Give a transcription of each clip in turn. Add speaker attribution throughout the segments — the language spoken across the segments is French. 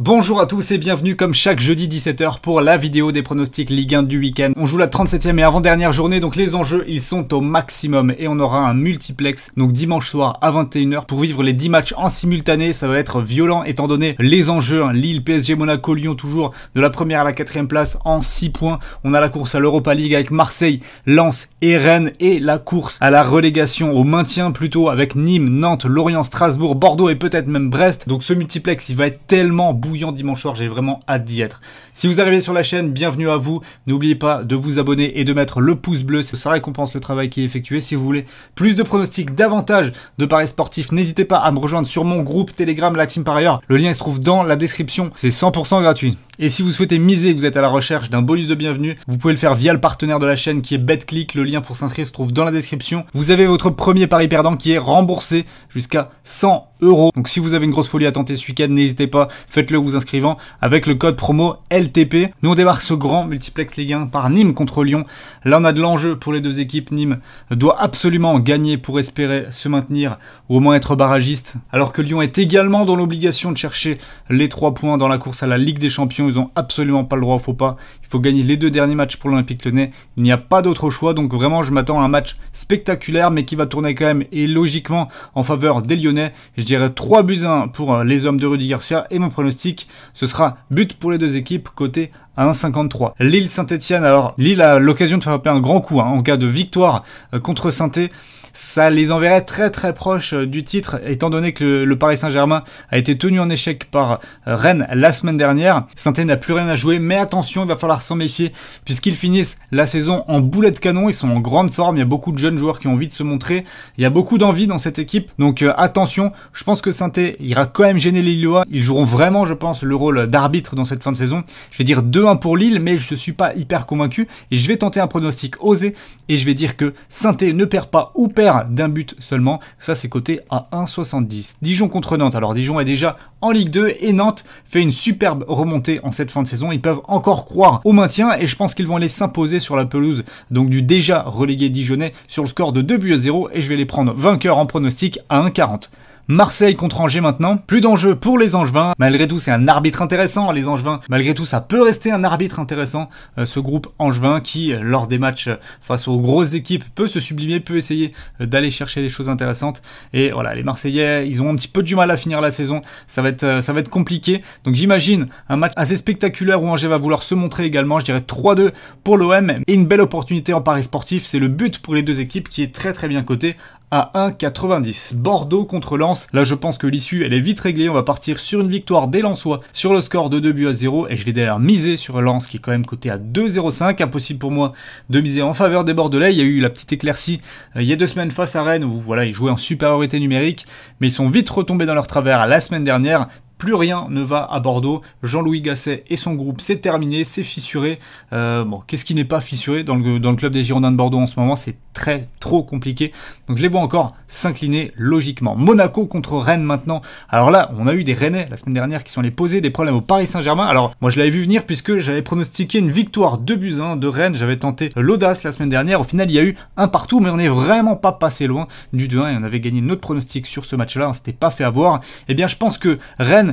Speaker 1: Bonjour à tous et bienvenue comme chaque jeudi 17h pour la vidéo des pronostics Ligue 1 du week-end. On joue la 37e et avant-dernière journée donc les enjeux ils sont au maximum et on aura un multiplex donc dimanche soir à 21h pour vivre les 10 matchs en simultané. Ça va être violent étant donné les enjeux. Hein. Lille, PSG, Monaco, Lyon toujours de la première à la quatrième place en 6 points. On a la course à l'Europa League avec Marseille, Lens et Rennes et la course à la relégation au maintien plutôt avec Nîmes, Nantes, Lorient, Strasbourg, Bordeaux et peut-être même Brest. Donc ce multiplex il va être tellement bouillant dimanche soir, j'ai vraiment hâte d'y être. Si vous arrivez sur la chaîne, bienvenue à vous. N'oubliez pas de vous abonner et de mettre le pouce bleu, ça récompense le travail qui est effectué. Si vous voulez plus de pronostics, davantage de paris sportifs, n'hésitez pas à me rejoindre sur mon groupe Telegram, la team par ailleurs. Le lien se trouve dans la description, c'est 100% gratuit. Et si vous souhaitez miser vous êtes à la recherche d'un bonus de bienvenue, vous pouvez le faire via le partenaire de la chaîne qui est BetClick. Le lien pour s'inscrire se trouve dans la description. Vous avez votre premier pari perdant qui est remboursé jusqu'à 100 euros. Donc si vous avez une grosse folie à tenter ce week-end, n'hésitez pas, faites-le vous inscrivant avec le code promo LTP. Nous on démarre ce grand multiplex Ligue 1 par Nîmes contre Lyon. Là on a de l'enjeu pour les deux équipes. Nîmes doit absolument gagner pour espérer se maintenir ou au moins être barragiste. Alors que Lyon est également dans l'obligation de chercher les 3 points dans la course à la Ligue des Champions ils n'ont absolument pas le droit au faux pas. Il faut gagner les deux derniers matchs pour l'Olympique Lyonnais. Il n'y a pas d'autre choix, donc vraiment je m'attends à un match spectaculaire, mais qui va tourner quand même et logiquement en faveur des Lyonnais. Je dirais 3 buts 1 pour euh, les hommes de Rudy Garcia et mon pronostic, ce sera but pour les deux équipes côté 1,53. Lille Saint-Etienne, alors Lille a l'occasion de faire un grand coup hein, en cas de victoire euh, contre saint etienne ça les enverrait très très proche euh, du titre, étant donné que le, Paris Saint-Germain a été tenu en échec par euh, Rennes la semaine dernière. saint etienne n'a plus rien à jouer, mais attention, il va falloir s'en méfier, puisqu'ils finissent la saison en boulet de canon, ils sont en grande forme, il y a beaucoup de jeunes joueurs qui ont envie de se montrer, il y a beaucoup d'envie dans cette équipe, donc attention, je pense que saint etienne ira quand même gêner les Lillois, ils joueront vraiment, je pense, le rôle d'arbitre dans cette fin de saison. Je vais dire deux pour Lille, mais je ne suis pas hyper convaincu. Et je vais tenter un pronostic osé. Et je vais dire que saint ne perd pas ou perd d'un but seulement. Ça, c'est coté à 1,70. Dijon contre Nantes. Alors, Dijon est déjà en Ligue 2 et Nantes fait une superbe remontée en cette fin de saison. Ils peuvent encore croire au maintien et je pense qu'ils vont aller s'imposer sur la pelouse donc du déjà relégué Dijonais sur le score de 2 buts à 0 et je vais les prendre vainqueurs en pronostic à 1,40. Marseille contre Angers maintenant. Plus d'enjeux pour les Angevins. Malgré tout, c'est un arbitre intéressant, les Angevins. Malgré tout, ça peut rester un arbitre intéressant, euh, ce groupe Angevin qui, euh, lors des matchs euh, face aux grosses équipes, peut se sublimer, peut essayer d'aller chercher des choses intéressantes. Et voilà, les Marseillais, ils ont un petit peu du mal à finir la saison. Ça va être, ça va être compliqué. Donc j'imagine un match assez spectaculaire où Angers va vouloir se montrer également. Je dirais 3-2 pour l'OM et une belle opportunité en Paris sportif. C'est le but pour les deux équipes qui est très très bien coté à 1,90. Bordeaux contre Lens. Là, je pense que l'issue, elle est vite réglée. On va partir sur une victoire des Lensois sur le score de 2 buts à 0. Et je vais d'ailleurs miser sur Lens qui est quand même coté à 2,05. Impossible pour moi de miser en faveur des Bordelais. Il y a eu la petite éclaircie euh, il y a deux semaines face à Rennes où voilà, ils jouaient en supériorité numérique, mais ils sont vite retombés dans leur travers la semaine dernière. Plus rien ne va à Bordeaux. Jean-Louis Gasset et son groupe, c'est terminé, c'est fissuré. Euh, bon, qu'est-ce qui n'est pas fissuré dans le, club des Girondins de Bordeaux en ce moment C'est très, trop compliqué. Donc je les vois encore s'incliner logiquement. Monaco contre Rennes maintenant. Alors là, on a eu des Rennais la semaine dernière qui sont allés poser des problèmes au Paris Saint-Germain. Alors moi, je l'avais vu venir puisque j'avais pronostiqué une victoire de buts de Rennes. J'avais tenté l'audace la semaine dernière. Au final, il y a eu un partout, mais on n'est vraiment pas passé loin du 2-1 et on avait gagné notre pronostic sur ce match-là. Hein, c'était pas fait avoir. Eh bien, je pense que Rennes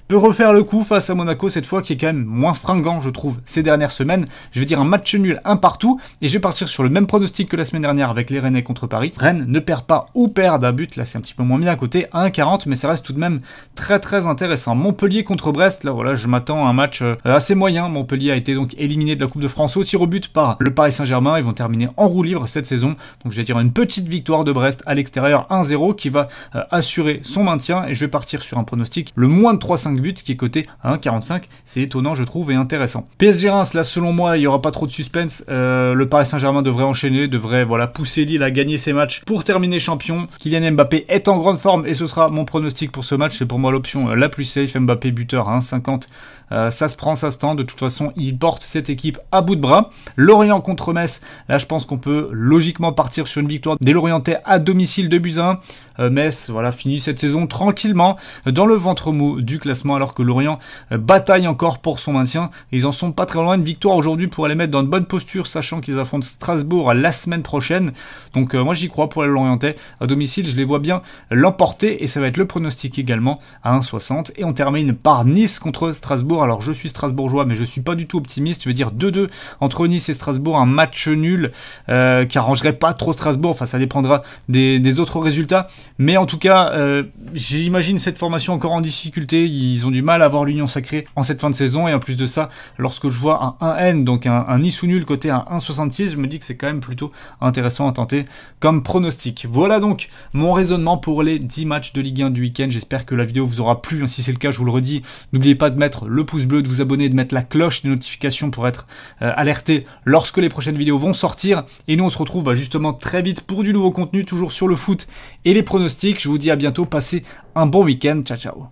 Speaker 1: refaire le coup face à Monaco cette fois qui est quand même moins fringant je trouve ces dernières semaines. Je vais dire un match nul un partout et je vais partir sur le même pronostic que la semaine dernière avec les Rennais contre Paris. Rennes ne perd pas ou perd un but, là c'est un petit peu moins bien à côté, 1,40 mais ça reste tout de même très très intéressant. Montpellier contre Brest, là voilà je m'attends à un match euh, assez moyen. Montpellier a été donc éliminé de la Coupe de France au tir au but par le Paris Saint-Germain. Ils vont terminer en roue libre cette saison. Donc je vais dire une petite victoire de Brest à l'extérieur 1-0 qui va euh, assurer son maintien et je vais partir sur un pronostic le moins de 3-5 But qui est coté à 1,45. C'est étonnant, je trouve, et intéressant. PSG Reims, là, selon moi, il n'y aura pas trop de suspense. Euh, le Paris Saint-Germain devrait enchaîner, devrait voilà, pousser Lille à gagner ses matchs pour terminer champion. Kylian Mbappé est en grande forme et ce sera mon pronostic pour ce match. C'est pour moi l'option euh, la plus safe. Mbappé buteur à hein, 1,50. Euh, ça se prend, ça se tend. De toute façon, il porte cette équipe à bout de bras. Lorient contre Metz, là, je pense qu'on peut logiquement partir sur une victoire des l'orienté à domicile de Buzin. Euh, Metz voilà, finit cette saison tranquillement euh, dans le ventre mou du classement alors que Lorient euh, bataille encore pour son maintien. Ils en sont pas très loin. Une victoire aujourd'hui pour aller mettre dans une bonne posture, sachant qu'ils affrontent Strasbourg la semaine prochaine. Donc moi j'y crois pour aller Lorientais à domicile. Je les vois bien l'emporter et ça va être le pronostic également à 1,60. Et on termine par Nice contre Strasbourg. Alors je suis strasbourgeois mais je suis pas du tout optimiste. Je veux dire 2-2 entre Nice et Strasbourg. Un match nul qui arrangerait pas trop Strasbourg. Enfin ça dépendra des autres résultats. Mais en tout cas, euh, j'imagine cette formation encore en difficulté. Ils ont du mal à avoir l'union sacrée en cette fin de saison. Et en plus de ça, lorsque je vois un 1N, donc un, un ou nul côté à 1,66, je me dis que c'est quand même plutôt intéressant à tenter comme pronostic. Voilà donc mon raisonnement pour les 10 matchs de Ligue 1 du week-end. J'espère que la vidéo vous aura plu. Si c'est le cas, je vous le redis, n'oubliez pas de mettre le pouce bleu, de vous abonner, de mettre la cloche des notifications pour être euh, alerté lorsque les prochaines vidéos vont sortir. Et nous, on se retrouve bah, justement très vite pour du nouveau contenu, toujours sur le foot et les pronostics. Je vous dis à bientôt. Passez un bon week-end. Ciao, ciao.